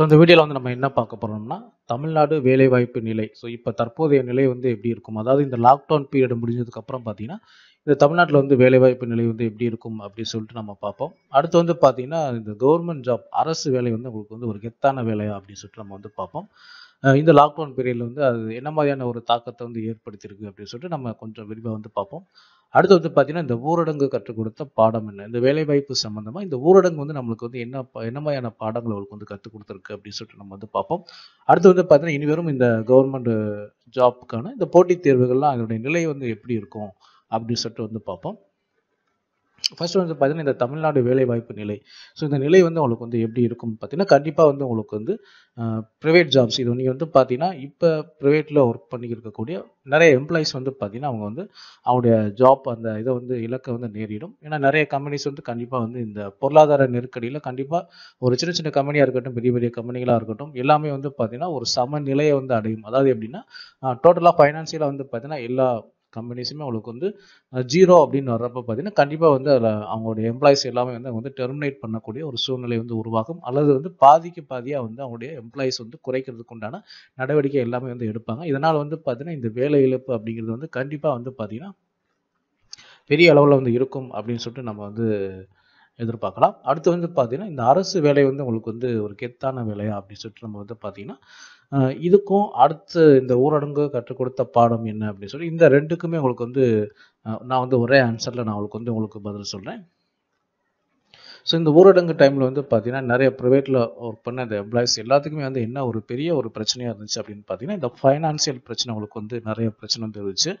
so இந்த வீடியோவில் வந்து நம்ம என்ன பார்க்க போகிறோம்னா தமிழ்நாடு வேலைவாய்ப்பு நிலை ஸோ இப்போ தற்போதைய நிலை வந்து எப்படி இருக்கும் அதாவது இந்த லாக்டவுன் பீரியட் முடிஞ்சதுக்கப்புறம் பார்த்தீங்கன்னா இந்த தமிழ்நாட்டில் வந்து வேலைவாய்ப்பு நிலை வந்து எப்படி இருக்கும் அப்படின்னு சொல்லிட்டு நம்ம பார்ப்போம் அடுத்து வந்து பார்த்திங்கன்னா இந்த கவர்மெண்ட் ஜாப் அரசு வேலை வந்து உங்களுக்கு வந்து ஒரு கெத்தான வேலையா அப்படின்னு சொல்லிட்டு நம்ம வந்து பார்ப்போம் இந்த லாக்டவுன் பீரியடில் வந்து அது என்ன மாதிரியான ஒரு தாக்கத்தை வந்து ஏற்படுத்தியிருக்கு அப்படின்னு சொல்லிட்டு நம்ம கொஞ்சம் விரிவாக வந்து பார்ப்போம் அடுத்து வந்து பார்த்திங்கன்னா இந்த ஊரடங்கு கற்றுக் கொடுத்த பாடம் என்ன இந்த வேலைவாய்ப்பு சம்மந்தமாக இந்த ஊரடங்கு வந்து நம்மளுக்கு வந்து என்ன என்ன மாதிரியான பாடங்கள் அவளுக்கு வந்து கற்றுக் கொடுத்துருக்கு அப்படின்னு சொல்லிட்டு நம்ம வந்து பார்ப்போம் அடுத்து வந்து பார்த்திங்கன்னா இனி இந்த கவர்மெண்ட் ஜாப்புக்கான இந்த போட்டித் தேர்வுகள்லாம் அதனுடைய நிலை வந்து எப்படி இருக்கும் அப்படின்னு சொல்லிட்டு வந்து பார்ப்போம் ஃபர்ஸ்ட் வந்து பார்த்தீங்கன்னா இந்த தமிழ்நாடு வேலைவாய்ப்பு நிலை ஸோ இந்த நிலை வந்து உங்களுக்கு வந்து எப்படி இருக்கும் பார்த்தீங்கன்னா கண்டிப்பாக வந்து உங்களுக்கு வந்து ப்ரைவேட் ஜாப்ஸ் இது நீங்கள் வந்து பார்த்தீங்கன்னா இப்போ ப்ரைவேட்டில் ஒர்க் பண்ணி இருக்கக்கூடிய நிறைய எம்ப்ளாயிஸ் வந்து பார்த்தீங்கன்னா அவங்க வந்து அவங்களுடைய ஜாப் அந்த இதை வந்து இலக்கை வந்து நேரிடும் ஏன்னா நிறைய கம்பெனிஸ் வந்து கண்டிப்பாக வந்து இந்த பொருளாதார நெருக்கடியில் கண்டிப்பாக ஒரு சின்ன சின்ன கம்பெனியாக இருக்கட்டும் பெரிய பெரிய கம்பெனிகளாக இருக்கட்டும் எல்லாமே வந்து பார்த்தீங்கன்னா ஒரு சமநிலையை வந்து அடையும் அதாவது எப்படின்னா டோட்டலாக ஃபைனான்சியலாக வந்து பார்த்தீங்கன்னா எல்லா கம்பெனிஸுமே அவங்களுக்கு வந்து ஜீரோ அப்படின்னு வர்றப்ப பார்த்தீங்கன்னா கண்டிப்பாக வந்து அதில் அவங்களுடைய எம்ப்ளாயிஸ் எல்லாமே வந்து அவங்க வந்து டெர்மினேட் பண்ணக்கூடிய ஒரு சூழ்நிலை வந்து உருவாகும் அல்லது வந்து பாதிக்கு பாதியாக வந்து அவங்களுடைய எம்ப்ளாயிஸ் வந்து குறைக்கிறதுக்கு உண்டான நடவடிக்கை எல்லாமே வந்து எடுப்பாங்க இதனால் வந்து பார்த்தீங்கன்னா இந்த வேலை இழப்பு அப்படிங்கிறது வந்து கண்டிப்பாக வந்து பார்த்திங்கன்னா பெரிய அளவில் வந்து இருக்கும் அப்படின்னு சொல்லிட்டு நம்ம வந்து எதிர்பார்க்கலாம் அடுத்து வந்து பார்த்தீங்கன்னா இந்த அரசு வேலை வந்து உங்களுக்கு வந்து ஒரு கெத்தான வேலையா அப்படின்னு சொல்லிட்டு நம்ம வந்து பார்த்தீங்கன்னா இதுக்கும் அடுத்து இந்த ஊரடங்கு கற்றுக் கொடுத்த பாடம் என்ன அப்படின்னு சொல்லி இந்த ரெண்டுக்குமே உங்களுக்கு வந்து நான் வந்து ஒரே ஆன்சரில் நான் உங்களுக்கு வந்து உங்களுக்கு பதில் சொல்கிறேன் ஸோ இந்த ஊரடங்கு டைமில் வந்து பார்த்தீங்கன்னா நிறைய ப்ரைவேட்டில் ஒர்க் பண்ண இந்த எம்ப்ளாயிஸ் எல்லாத்துக்குமே வந்து என்ன ஒரு பெரிய ஒரு பிரச்சனையாக இருந்துச்சு அப்படின்னு பார்த்தீங்கன்னா இந்த ஃபைனான்சியல் பிரச்சனை உங்களுக்கு வந்து நிறைய பிரச்சனை வந்து இருந்துச்சு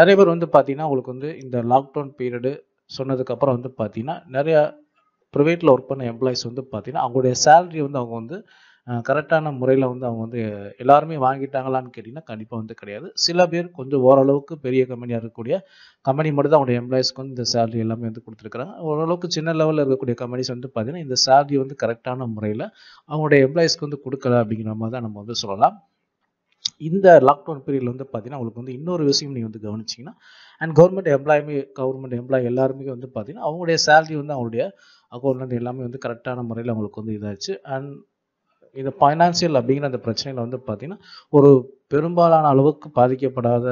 நிறைய பேர் வந்து பார்த்தீங்கன்னா உங்களுக்கு வந்து இந்த லாக்டவுன் பீரியடு சொன்னதுக்கப்புறம் வந்து பார்த்தீங்கன்னா நிறையா ப்ரைவேட்டில் ஒர்க் பண்ண எம்ப்ளாயிஸ் வந்து பார்த்திங்கன்னா அவங்களுடைய சேலரி வந்து அவங்க வந்து கரெக்டான முறையில் வந்து அவங்க வந்து எல்லாருமே வாங்கிட்டாங்களான்னு கேட்டிங்கன்னா கண்டிப்பாக வந்து கிடையாது சில பேர் கொஞ்சம் ஓரளவுக்கு பெரிய கம்பெனியாக இருக்கக்கூடிய கம்பெனி மட்டும் தான் அவங்களுடைய எம்ப்ளாயிஸ்க்கு வந்து இந்த சேலரி எல்லாமே வந்து கொடுத்துருக்குறாங்க ஓரளவுக்கு சின்ன லெவலில் இருக்கக்கூடிய கம்பெனிஸ் வந்து பார்த்திங்கன்னா இந்த சேலரி வந்து கரெக்டான முறையில் அவங்களுடைய எம்ப்ளாயிஸ்க்கு வந்து கொடுக்கல அப்படிங்கிற மாதிரி தான் நம்ம வந்து சொல்லலாம் இந்த லாக்டவுன் பீரியட்ல வந்து பார்த்தீங்கன்னா அவங்களுக்கு வந்து இன்னொரு விஷயம் நீங்கள் வந்து கவனிச்சிங்கன்னா அண்ட் கவர்மெண்ட் எம்ப்ளாயுமே கவர்மெண்ட் எம்ப்ளாய் எல்லாருமே வந்து பார்த்தீங்கன்னா அவங்களுடைய சேலரி வந்து அவங்களுடைய அக்கௌண்ட்ல எல்லாமே வந்து கரெக்டான முறையில் அவங்களுக்கு வந்து இதாச்சு அண்ட் இந்த ஃபைனான்சியல் அப்படிங்கிற அந்த பிரச்சனையில் வந்து பார்த்திங்கன்னா ஒரு பெரும்பாலான அளவுக்கு பாதிக்கப்படாத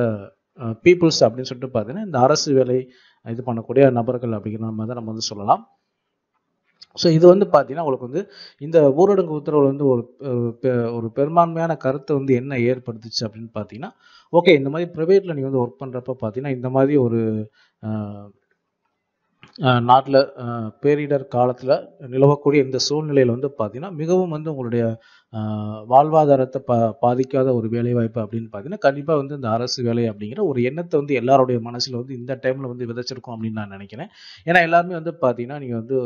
பீப்புள்ஸ் அப்படின்னு சொல்லிட்டு பார்த்தீங்கன்னா இந்த அரசு வேலை இது பண்ணக்கூடிய நபர்கள் அப்படிங்கிற மாதிரி தான் நம்ம வந்து சொல்லலாம் ஸோ இது வந்து பார்த்தீங்கன்னா உங்களுக்கு வந்து இந்த ஊரடங்கு உத்தரவில் வந்து ஒரு ஒரு பெரும்பான்மையான கருத்தை வந்து என்ன ஏற்படுத்துச்சு அப்படின்னு பார்த்தீங்கன்னா ஓகே இந்த மாதிரி ப்ரைவேட்டில் நீங்கள் வந்து ஒர்க் பண்ணுறப்ப பார்த்தீங்கன்னா இந்த மாதிரி ஒரு நாட்டில் பேரிடர் காலத்தில் நிலவக்கூடிய இந்த சூழ்நிலையில் வந்து பார்த்தீங்கன்னா மிகவும் வந்து உங்களுடைய வாழ்வாதாரத்தை பா பாதிக்காத ஒரு வேலைவாய்ப்பு அப்படின்னு பார்த்தீங்கன்னா கண்டிப்பாக வந்து இந்த அரசு வேலை அப்படிங்கிற ஒரு எண்ணத்தை வந்து எல்லாருடைய மனசில் வந்து இந்த டைமில் வந்து விதைச்சிருக்கோம் அப்படின்னு நான் நினைக்கிறேன் ஏன்னா எல்லாருமே வந்து பார்த்தீங்கன்னா நீங்கள் வந்து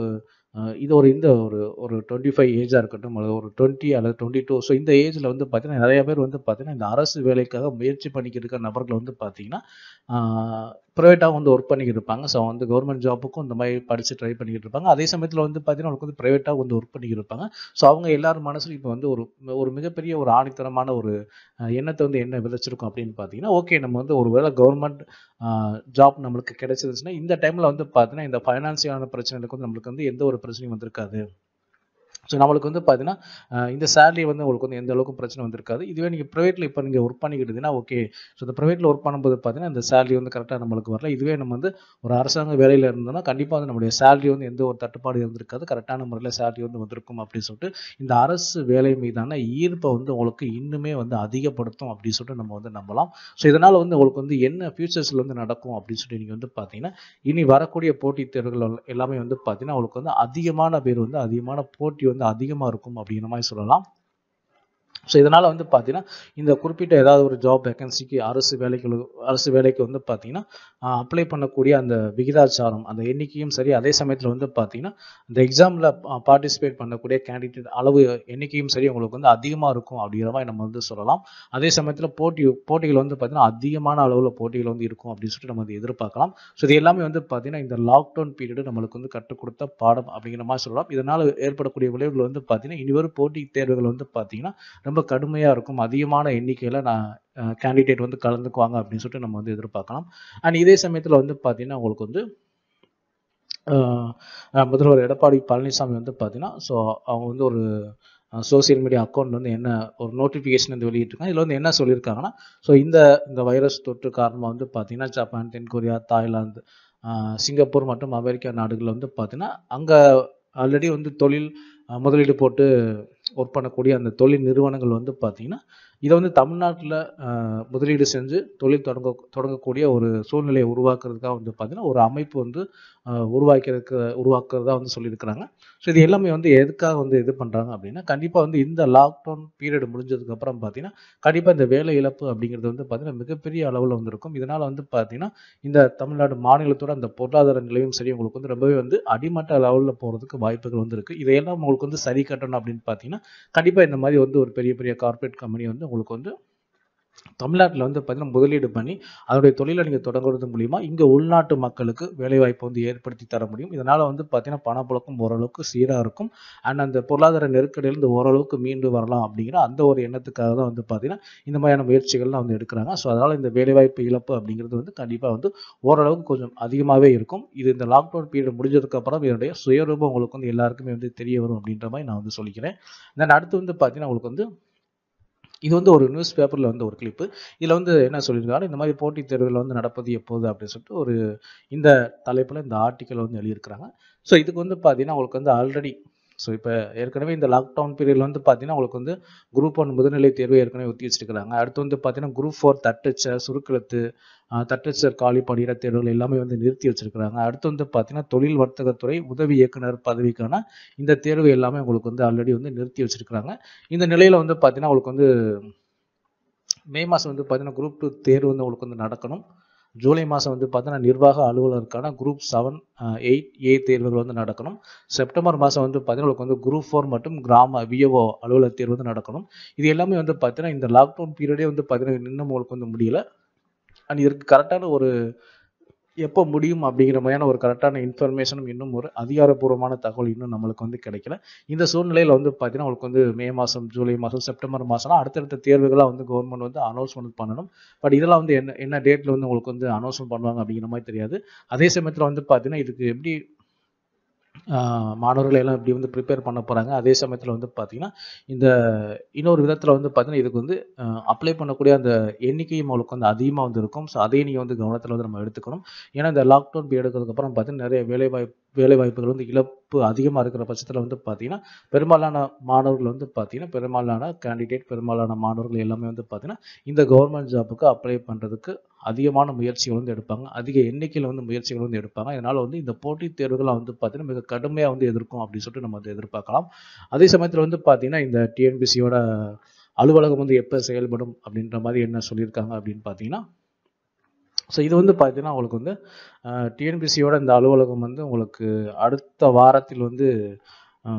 இது ஒரு இந்த ஒரு ஒரு டுவெண்ட்டி ஃபைவ் ஏஜாக இருக்கட்டும் அல்லது ஒரு டுவெண்ட்டி அல்லது டுவெண்ட்டி டூ ஸோ இந்த ஏஜில் வந்து பார்த்திங்கன்னா நிறையா பேர் வந்து பார்த்திங்கன்னா இந்த அரசு வேலைக்காக முயற்சி பண்ணிக்கிட்டு இருக்க நபர்கள் வந்து பார்த்திங்கன்னா ப்ரைவேட்டாக வந்து ஒர்க் பண்ணிக்கிட்டு இருப்பாங்க ஸோ வந்து கவர்மெண்ட் ஜாப்புக்கும் இந்த மாதிரி படித்து ட்ரை பண்ணிக்கிட்டு இருப்பாங்க அதே சமயத்தில் வந்து பார்த்தீங்கன்னா அவங்களுக்கு வந்து ப்ரைவேட்டாக வந்து ஒர்க் பண்ணிக்கிட்டு இருப்பாங்க ஸோ அவங்க எல்லாரும் மனசில் இப்போ வந்து ஒரு ஒரு மிகப்பெரிய ஒரு ஆணித்தரமான ஒரு எண்ணத்தை வந்து என்ன விதைச்சிருக்கும் அப்படின்னு பார்த்தீங்கன்னா ஓகே நம்ம வந்து ஒரு வேளை கவர்மெண்ட் ஜாப் நம்மளுக்கு கிடைச்சிருந்துச்சுன்னா இந்த டைமில் வந்து பார்த்தீங்கன்னா இந்த ஃபைனான்சியலான பிரச்சனைகளுக்கு வந்து நம்மளுக்கு வந்து எந்த ஒரு பிரச்சனையும் வந்திருக்காது ஸோ நம்மளுக்கு வந்து பார்த்தீங்கன்னா இந்த சேலரி வந்து உங்களுக்கு வந்து எந்த அளவுக்கு பிரச்சனை வந்திருக்காது இதுவே நீங்கள் ப்ரைவேட்டில் இப்போ நீங்கள் ஒர்க் பண்ணிக்கிட்டீங்கன்னா ஓகே ஸோ இந்த ப்ரைவேட்டில் ஒர்க் பண்ணும்போது பார்த்தீங்கன்னா இந்த சேலரி வந்து கரெக்டாக நம்மளுக்கு வரல இதுவே நம்ம வந்து ஒரு அரசாங்க வேலையில் இருந்தோம்னா கண்டிப்பாக வந்து நம்மளுடைய சேலரி வந்து எந்த ஒரு தட்டுப்பாடு இருந்திருக்காது கரெக்டான முறையில் சேலரி வந்து வந்திருக்கும் அப்படின்னு சொல்லிட்டு இந்த அரசு வேலை மீதான ஈர்ப்பை வந்து உங்களுக்கு இன்னுமே வந்து அதிகப்படுத்தும் அப்படின்னு சொல்லிட்டு நம்ம வந்து நம்பலாம் ஸோ இதனால் வந்து உங்களுக்கு வந்து என்ன ஃபியூச்சர்ஸில் வந்து நடக்கும் அப்படின்னு சொல்லிட்டு நீங்கள் வந்து பார்த்தீங்கன்னா இனி வரக்கூடிய போட்டித் தேர்வுகள் எல்லாமே வந்து பார்த்தீங்கன்னா உங்களுக்கு வந்து அதிகமான பேர் வந்து அதிகமான போட்டி வந்து வந்து அதிகமாக இருக்கும் அப்படிங்கிற மாதிரி சொல்லலாம் ஸோ இதனால் வந்து பார்த்தீங்கன்னா இந்த குறிப்பிட்ட ஏதாவது ஒரு ஜாப் வேக்கன்சிக்கு அரசு வேலைகளுக்கு அரசு வேலைக்கு வந்து பார்த்தீங்கன்னா அப்ளை பண்ணக்கூடிய அந்த விகிதாச்சாரம் அந்த எண்ணிக்கையும் சரி அதே சமயத்தில் வந்து பார்த்தீங்கன்னா இந்த எக்ஸாமில் பார்ட்டிசிபேட் பண்ணக்கூடிய கேண்டிடேட் அளவு எண்ணிக்கையும் சரி உங்களுக்கு வந்து அதிகமாக இருக்கும் அப்படிங்கிற மாதிரி நம்ம வந்து சொல்லலாம் அதே சமயத்தில் போட்டி போட்டிகள் வந்து பார்த்தீங்கன்னா அதிகமான அளவில் போட்டிகள் வந்து இருக்கும் அப்படின்னு சொல்லிட்டு நம்ம வந்து எதிர்பார்க்கலாம் ஸோ இது எல்லாமே வந்து பார்த்தீங்கன்னா இந்த லாக்டவுன் பீரியடு நம்மளுக்கு வந்து கற்றுக் கொடுத்த பாடம் அப்படிங்கிற மாதிரி சொல்லலாம் இதனால் ஏற்படக்கூடிய விளைவுகள் வந்து பார்த்தீங்கன்னா இனிவரும் போட்டி தேர்வுகள் வந்து பார்த்தீங்கன்னா ரொம்ப ரொம்ப கடுமையாக இருக்கும் அதிகமான எண்ணிக்கையில் நான் கேண்டிடேட் வந்து கலந்துக்குவாங்க அப்படின்னு சொல்லிட்டு நம்ம வந்து எதிர்பார்க்கலாம் அண்ட் இதே சமயத்தில் வந்து பார்த்திங்கன்னா உங்களுக்கு வந்து முதல்வர் எடப்பாடி பழனிசாமி வந்து பார்த்தீங்கன்னா ஸோ அவங்க வந்து ஒரு சோசியல் மீடியா அக்கௌண்ட் வந்து என்ன ஒரு நோட்டிஃபிகேஷன் வந்து வெளியிட்டிருக்காங்க இதில் வந்து என்ன சொல்லியிருக்காங்கன்னா ஸோ இந்த இந்த வைரஸ் தொற்று காரணமாக வந்து பார்த்தீங்கன்னா ஜப்பான் தென்கொரியா தாய்லாந்து சிங்கப்பூர் மற்றும் அமெரிக்கா நாடுகளில் வந்து பார்த்தீங்கன்னா அங்கே ஆல்ரெடி வந்து தொழில் முதலீடு போட்டு ஒர்க் பண்ணக்கூடிய அந்த தொழில் நிறுவனங்கள் வந்து பார்த்திங்கன்னா இதை வந்து தமிழ்நாட்டில் முதலீடு செஞ்சு தொழில் தொடங்க தொடங்கக்கூடிய ஒரு சூழ்நிலையை உருவாக்குறதுக்காக வந்து பார்த்திங்கன்னா ஒரு அமைப்பு வந்து உருவாக்கிறதுக்கு உருவாக்குறதா வந்து சொல்லியிருக்கிறாங்க ஸோ இது எல்லாமே வந்து எதுக்காக வந்து இது பண்ணுறாங்க அப்படின்னா கண்டிப்பாக வந்து இந்த லாக்டவுன் பீரியட் முடிஞ்சதுக்கப்புறம் பார்த்தீங்கன்னா கண்டிப்பாக இந்த வேலை இழப்பு அப்படிங்கிறது வந்து பார்த்திங்கன்னா மிகப்பெரிய அளவில் வந்து இருக்கும் இதனால் வந்து பார்த்திங்கன்னா இந்த தமிழ்நாடு மாநிலத்தோட அந்த பொருளாதார நிலையும் சரி உங்களுக்கு வந்து ரொம்பவே வந்து அடிமட்ட லெவலில் போகிறதுக்கு வாய்ப்புகள் வந்து இருக்குது இதையெல்லாம் உங்களுக்கு வந்து சரி கட்டணும் அப்படின்னு பார்த்தீங்கன்னா கண்டிப்பாக இந்த மாதிரி வந்து ஒரு பெரிய பெரிய கார்ப்பரேட் கம்பெனி வந்து உங்களுக்கு வந்து தமிழ்நாட்டில் வந்து பார்த்தீங்கன்னா முதலீடு பண்ணி அதனுடைய தொழிலை நீங்கள் தொடங்குறது மூலிமா இங்கே உள்நாட்டு மக்களுக்கு வேலைவாய்ப்பு வந்து ஏற்படுத்தி தர முடியும் இதனால் வந்து பார்த்தீங்கன்னா பணப்புழக்கம் ஓரளவுக்கு சீராக இருக்கும் அண்ட் அந்த பொருளாதார நெருக்கடியிலிருந்து ஓரளவுக்கு மீண்டு வரலாம் அப்படிங்கிற அந்த ஒரு எண்ணத்துக்காக தான் வந்து பார்த்தீங்கன்னா இந்த மாதிரியான முயற்சிகள்லாம் வந்து எடுக்கிறாங்க ஸோ அதனால் இந்த வேலைவாய்ப்பு இழப்பு அப்படிங்கிறது வந்து கண்டிப்பாக வந்து ஓரளவுக்கு கொஞ்சம் அதிகமாகவே இருக்கும் இது இந்த லாக்டவுன் பீரியட் முடிஞ்சதுக்கப்புறம் இதனுடைய சுயரூபம் உங்களுக்கு வந்து எல்லாருக்குமே வந்து தெரிய வரும் அப்படின்ற மாதிரி நான் வந்து சொல்லிக்கிறேன் தென் அடுத்து வந்து பார்த்தீங்கன்னா உங்களுக்கு வந்து இது வந்து ஒரு நியூஸ் பேப்பரில் வந்து ஒரு கிளிப்பு இதில் வந்து என்ன சொல்லியிருக்காரு இந்த மாதிரி போட்டித் தேர்வில் வந்து நடப்பது எப்போது அப்படின்னு சொல்லிட்டு ஒரு இந்த தலைப்பில் இந்த ஆர்டிக்கல் வந்து எழுதியிருக்கிறாங்க ஸோ இதுக்கு வந்து பார்த்தீங்கன்னா உங்களுக்கு வந்து ஆல்ரெடி ஸோ இப்போ ஏற்கனவே இந்த லாக்டவுன் பீரியடில் வந்து பார்த்தீங்கன்னா உங்களுக்கு வந்து குரூப் ஒன் முதுநிலை தேர்வு ஏற்கனவே ஒத்தி வச்சிருக்கிறாங்க அடுத்து வந்து பார்த்தீங்கன்னா குரூப் ஃபோர் தட்டச்சர் சுருக்கெழுத்து தட்டச்சர் காலி பணியிட தேர்வுகள் எல்லாமே வந்து நிறுத்தி வச்சிருக்கிறாங்க அடுத்து வந்து பார்த்தீங்கன்னா தொழில் வர்த்தகத்துறை உதவி இயக்குனர் பதவிக்கான இந்த தேர்வு எல்லாமே உங்களுக்கு வந்து ஆல்ரெடி வந்து நிறுத்தி வச்சிருக்கிறாங்க இந்த நிலையில் வந்து பார்த்தீங்கன்னா உங்களுக்கு வந்து மே மாதம் வந்து பார்த்தீங்கன்னா குரூப் டூ தேர்வு வந்து உங்களுக்கு வந்து நடக்கணும் ஜூலை மாதம் வந்து பார்த்தீங்கன்னா நிர்வாக அலுவலருக்கான குரூப் செவன் எயிட் ஏ தேர்வுகள் வந்து நடக்கணும் செப்டம்பர் மாதம் வந்து பார்த்தீங்கன்னா உங்களுக்கு வந்து குரூப் ஃபோர் மற்றும் கிராம விஏஓ அலுவலர் தேர்வு வந்து நடக்கணும் இது எல்லாமே வந்து பார்த்தீங்கன்னா இந்த லாக்டவுன் பீரியடே வந்து பார்த்தீங்கன்னா இன்னும் உங்களுக்கு வந்து முடியல அண்ட் இதற்கு கரெக்டான ஒரு எப்போ முடியும் அப்படிங்கிற மாதிரியான ஒரு கரெக்டான இன்ஃபர்மேஷனும் இன்னும் ஒரு அதிகாரப்பூர்வமான தகவல் இன்னும் நம்மளுக்கு வந்து கிடைக்கல இந்த சூழ்நிலையில் வந்து பார்த்தீங்கன்னா உங்களுக்கு வந்து மே மாதம் ஜூலை மாதம் செப்டம்பர் மாதம்லாம் அடுத்தடுத்த தேர்வுகளாக வந்து கவர்மெண்ட் வந்து அனௌன்ஸ்மெண்ட் பண்ணணும் பட் இதெல்லாம் வந்து என்ன என்ன டேட்டில் வந்து உங்களுக்கு வந்து அனௌன்ஸ்மெண்ட் பண்ணுவாங்க அப்படிங்கிற மாதிரி தெரியாது அதே சமயத்தில் வந்து பார்த்தீங்கன்னா இதுக்கு எப்படி மாணவர்களை எல்லாம் இப்படி வந்து ப்ரிப்பேர் பண்ண போகிறாங்க அதே சமயத்தில் வந்து பார்த்திங்கன்னா இந்த இன்னொரு விதத்தில் வந்து பார்த்திங்கன்னா இதுக்கு வந்து அப்ளை பண்ணக்கூடிய அந்த எண்ணிக்கையும் அவளுக்கு வந்து அதிகமாக வந்து இருக்கும் ஸோ அதையும் நீங்கள் வந்து கவனத்தில் வந்து நம்ம எடுத்துக்கணும் ஏன்னா இந்த லாக்டவுன் பீரியடுக்கு பார்த்திங்கன்னா நிறைய வேலைவாய்ப்பு வேலைவாய்ப்புகள் வந்து இழப்பு அதிகமாக இருக்கிற பட்சத்தில் வந்து பார்த்திங்கன்னா பெரும்பாலான மாணவர்கள் வந்து பார்த்தீங்கன்னா பெரும்பாலான கேண்டிடேட் பெரும்பாலான மாணவர்கள் எல்லாமே வந்து பார்த்திங்கன்னா இந்த கவர்மெண்ட் ஜாப்புக்கு அப்ளை பண்ணுறதுக்கு அதிகமான முயற்சிகள் வந்து எடுப்பாங்க அதிக எண்ணிக்கையில் வந்து முயற்சிகள் வந்து எடுப்பாங்க இதனால் வந்து இந்த போட்டித் தேர்வுகளாக வந்து பார்த்தீங்கன்னா மிக கடுமையாக வந்து எதிர்க்கும் அப்படின்னு சொல்லிட்டு நம்ம வந்து எதிர்பார்க்கலாம் அதே சமயத்தில் வந்து பார்த்தீங்கன்னா இந்த டிஎன்பிசியோட அலுவலகம் வந்து எப்போ செயல்படும் அப்படின்ற மாதிரி என்ன சொல்லியிருக்காங்க அப்படின்னு பார்த்தீங்கன்னா ஸோ இது வந்து பார்த்தீங்கன்னா உங்களுக்கு வந்து டிஎன்பிசியோட இந்த அலுவலகம் வந்து உங்களுக்கு அடுத்த வாரத்தில் வந்து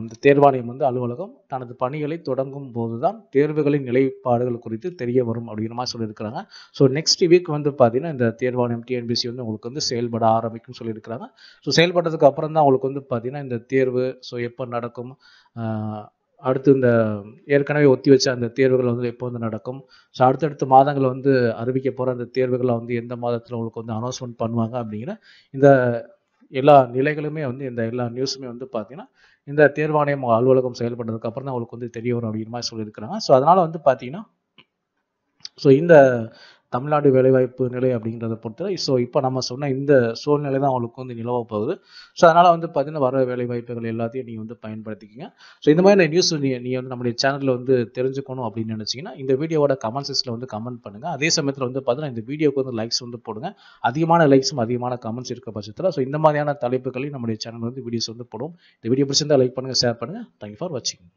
இந்த தேர்வாணையம் வந்து அலுவலகம் தனது பணிகளை தொடங்கும் போது தான் தேர்வுகளின் நிலைப்பாடுகள் குறித்து தெரிய வரும் அப்படிங்கிற மாதிரி சொல்லியிருக்கிறாங்க ஸோ நெக்ஸ்ட் வீக் வந்து பார்த்தீங்கன்னா இந்த தேர்வாணையம் டிஎன்பிசி வந்து உங்களுக்கு வந்து செயல்பட ஆரம்பிக்கும் சொல்லியிருக்கிறாங்க ஸோ செயல்பட்டதுக்கு அப்புறம் தான் உங்களுக்கு வந்து பார்த்தீங்கன்னா இந்த தேர்வு ஸோ எப்போ நடக்கும் அடுத்து இந்த ஏற்கனவே ஒத்தி வச்ச அந்த தேர்வுகள் வந்து எப்போ வந்து நடக்கும் ஸோ அடுத்தடுத்த மாதங்கள் வந்து அறிவிக்க போகிற அந்த தேர்வுகளை வந்து எந்த மாதத்தில் உங்களுக்கு வந்து அனௌன்ஸ்மெண்ட் பண்ணுவாங்க அப்படிங்கிற இந்த எல்லா நிலைகளுமே வந்து இந்த எல்லா நியூஸுமே வந்து பார்த்தீங்கன்னா இந்த தேர்வாணையம் அலுவலகம் செயல்படுறதுக்கு அப்புறம் தான் உங்களுக்கு வந்து தெரிய வரும் அப்படிங்கிற மாதிரி சொல்லியிருக்கிறாங்க ஸோ அதனால் வந்து பார்த்தீங்கன்னா ஸோ இந்த தமிழ்நாடு வேலைவாய்ப்பு நிலை அப்படிங்கிறத பொறுத்து ஸோ இப்போ நம்ம சொன்ன இந்த சூழ்நிலை தான் அவங்களுக்கு வந்து நிலவ போகுது ஸோ அதனால் வந்து பார்த்தீங்கன்னா வர வேலைவாய்ப்புகள் எல்லாத்தையும் நீங்கள் வந்து பயன்படுத்திக்கிங்க ஸோ இந்த மாதிரி நியூஸ் நீ நீங்கள் வந்து நம்முடைய சேனலில் வந்து தெரிஞ்சுக்கணும் அப்படின்னு நினச்சிங்கன்னா இந்த வீடியோவோட கமெண்ட் செக்ஷனில் வந்து கமெண்ட் பண்ணுங்கள் அதே சமயத்தில் வந்து பார்த்தீங்கன்னா இந்த வீடியோக்கு வந்து லைக்ஸ் வந்து போடுங்க அதிகமான லைக்ஸும் அதிகமான கமெண்ட்ஸ் இருக்க பட்சத்தில் ஸோ இந்த மாதிரியான தலைப்புகளையும் நம்முடைய சேனல் வந்து வீடியோஸ் வந்து போடுவோம் இந்த வீடியோ பிடிச்சிருந்தால் லைக் பண்ணுங்கள் ஷேர் பண்ணுங்கள் தேங்க்யூ ஃபார் வாட்சிங்